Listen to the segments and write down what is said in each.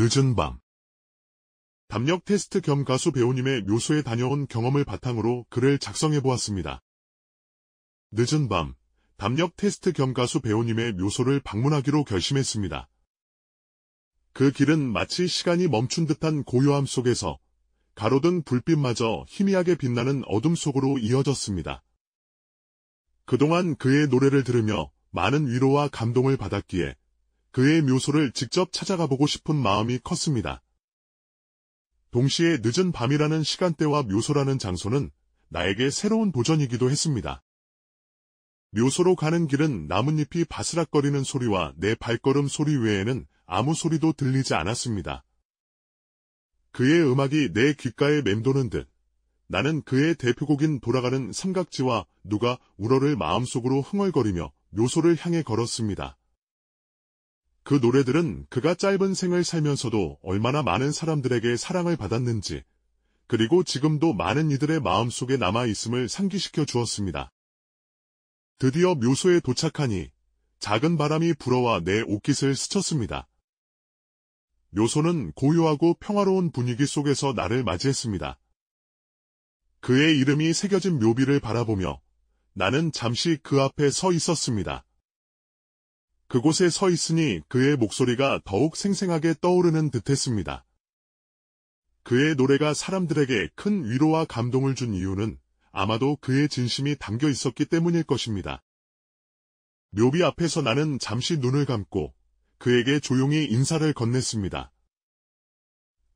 늦은 밤 담력 테스트 겸 가수 배우님의 묘소에 다녀온 경험을 바탕으로 글을 작성해보았습니다. 늦은 밤 담력 테스트 겸 가수 배우님의 묘소를 방문하기로 결심했습니다. 그 길은 마치 시간이 멈춘 듯한 고요함 속에서 가로등 불빛마저 희미하게 빛나는 어둠 속으로 이어졌습니다. 그동안 그의 노래를 들으며 많은 위로와 감동을 받았기에 그의 묘소를 직접 찾아가 보고 싶은 마음이 컸습니다. 동시에 늦은 밤이라는 시간대와 묘소라는 장소는 나에게 새로운 도전이기도 했습니다. 묘소로 가는 길은 나뭇잎이 바스락거리는 소리와 내 발걸음 소리 외에는 아무 소리도 들리지 않았습니다. 그의 음악이 내 귓가에 맴도는 듯 나는 그의 대표곡인 돌아가는 삼각지와 누가 우러를 마음속으로 흥얼거리며 묘소를 향해 걸었습니다. 그 노래들은 그가 짧은 생을 살면서도 얼마나 많은 사람들에게 사랑을 받았는지, 그리고 지금도 많은 이들의 마음속에 남아있음을 상기시켜 주었습니다. 드디어 묘소에 도착하니 작은 바람이 불어와 내 옷깃을 스쳤습니다. 묘소는 고요하고 평화로운 분위기 속에서 나를 맞이했습니다. 그의 이름이 새겨진 묘비를 바라보며 나는 잠시 그 앞에 서 있었습니다. 그곳에 서 있으니 그의 목소리가 더욱 생생하게 떠오르는 듯했습니다. 그의 노래가 사람들에게 큰 위로와 감동을 준 이유는 아마도 그의 진심이 담겨 있었기 때문일 것입니다. 묘비 앞에서 나는 잠시 눈을 감고 그에게 조용히 인사를 건넸습니다.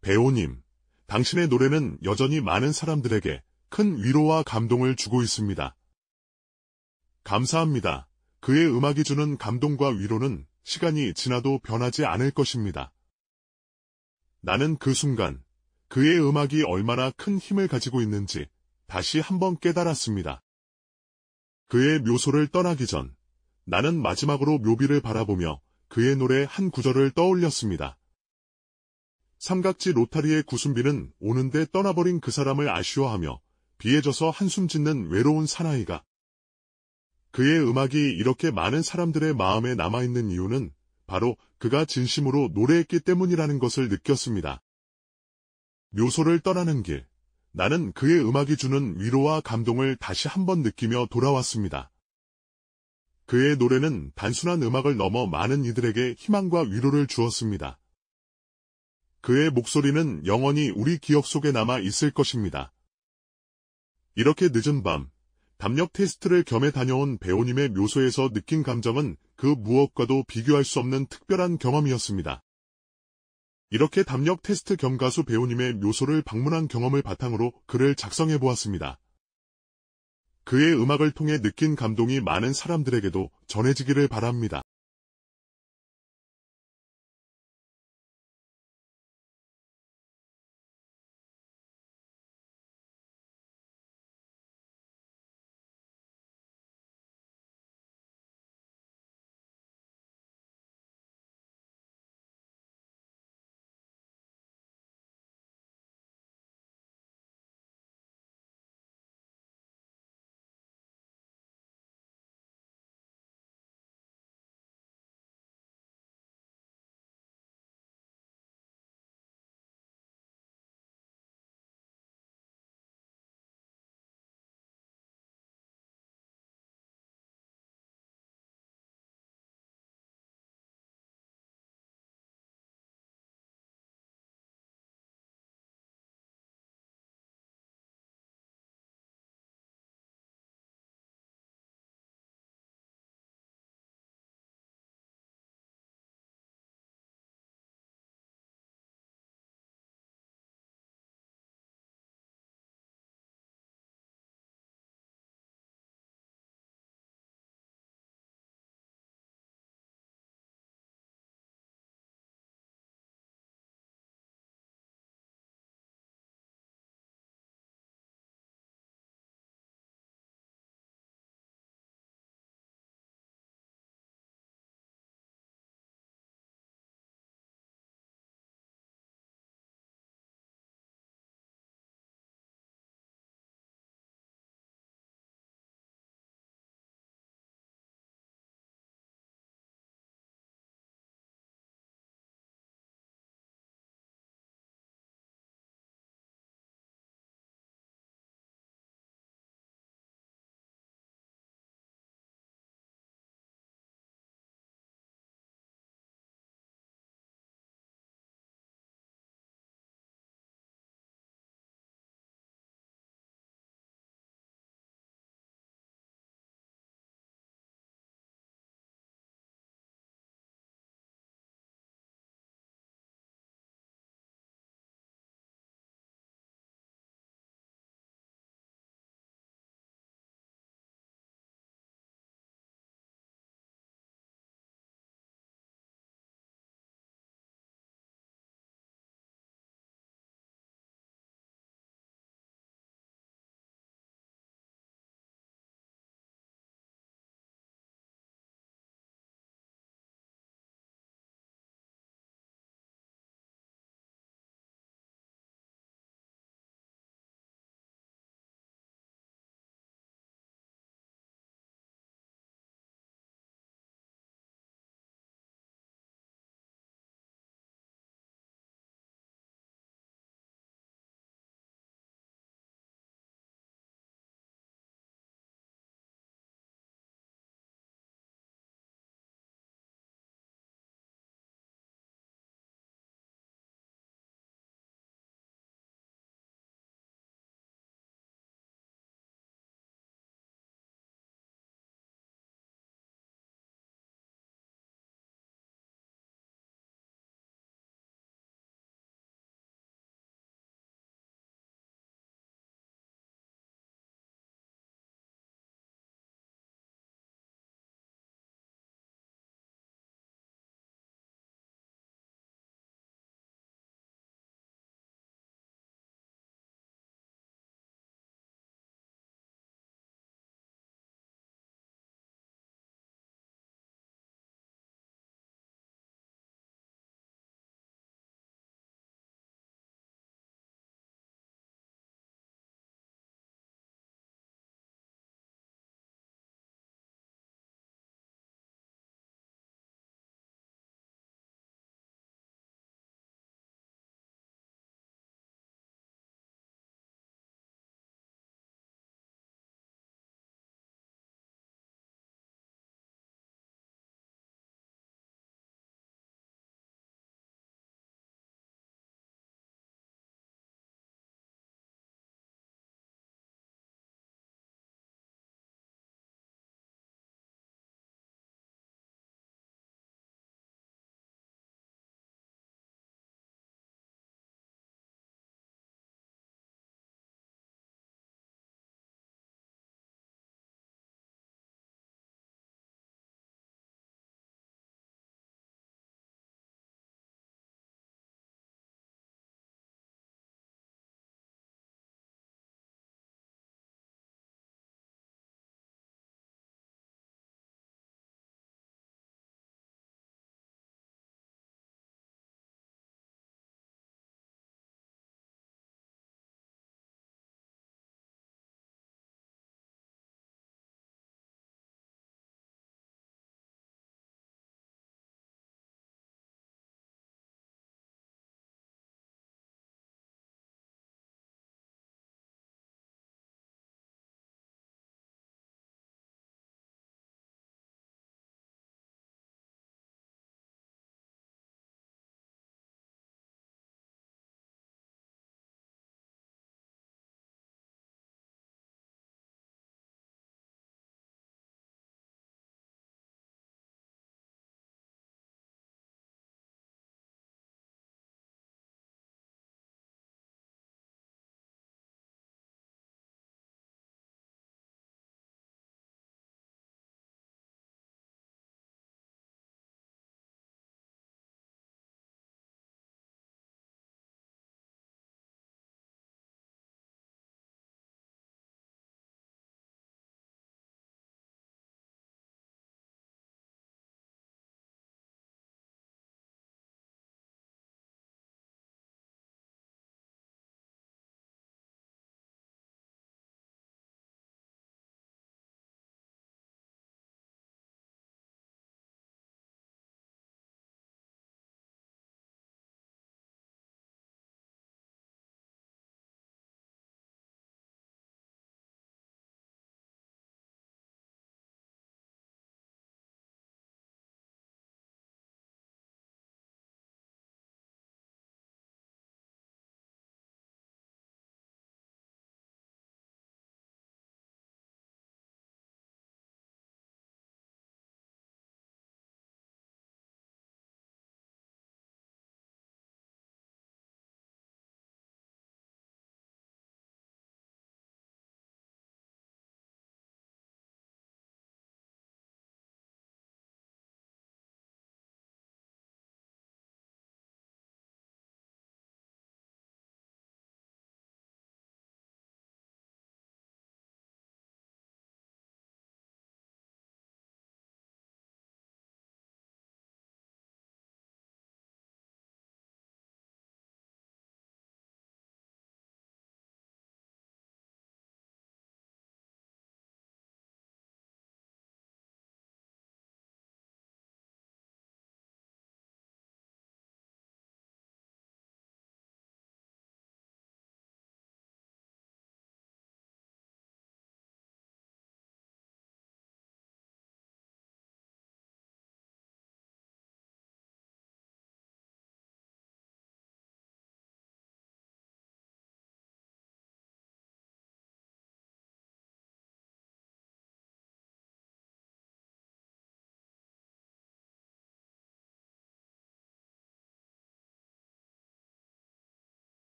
배우님, 당신의 노래는 여전히 많은 사람들에게 큰 위로와 감동을 주고 있습니다. 감사합니다. 그의 음악이 주는 감동과 위로는 시간이 지나도 변하지 않을 것입니다. 나는 그 순간 그의 음악이 얼마나 큰 힘을 가지고 있는지 다시 한번 깨달았습니다. 그의 묘소를 떠나기 전 나는 마지막으로 묘비를 바라보며 그의 노래 한 구절을 떠올렸습니다. 삼각지 로타리의 구순비는 오는데 떠나버린 그 사람을 아쉬워하며 비해 져서 한숨 짓는 외로운 사나이가 그의 음악이 이렇게 많은 사람들의 마음에 남아있는 이유는 바로 그가 진심으로 노래했기 때문이라는 것을 느꼈습니다. 묘소를 떠나는 길. 나는 그의 음악이 주는 위로와 감동을 다시 한번 느끼며 돌아왔습니다. 그의 노래는 단순한 음악을 넘어 많은 이들에게 희망과 위로를 주었습니다. 그의 목소리는 영원히 우리 기억 속에 남아 있을 것입니다. 이렇게 늦은 밤, 담력 테스트를 겸해 다녀온 배우님의 묘소에서 느낀 감정은 그 무엇과도 비교할 수 없는 특별한 경험이었습니다. 이렇게 담력 테스트 겸 가수 배우님의 묘소를 방문한 경험을 바탕으로 글을 작성해 보았습니다. 그의 음악을 통해 느낀 감동이 많은 사람들에게도 전해지기를 바랍니다.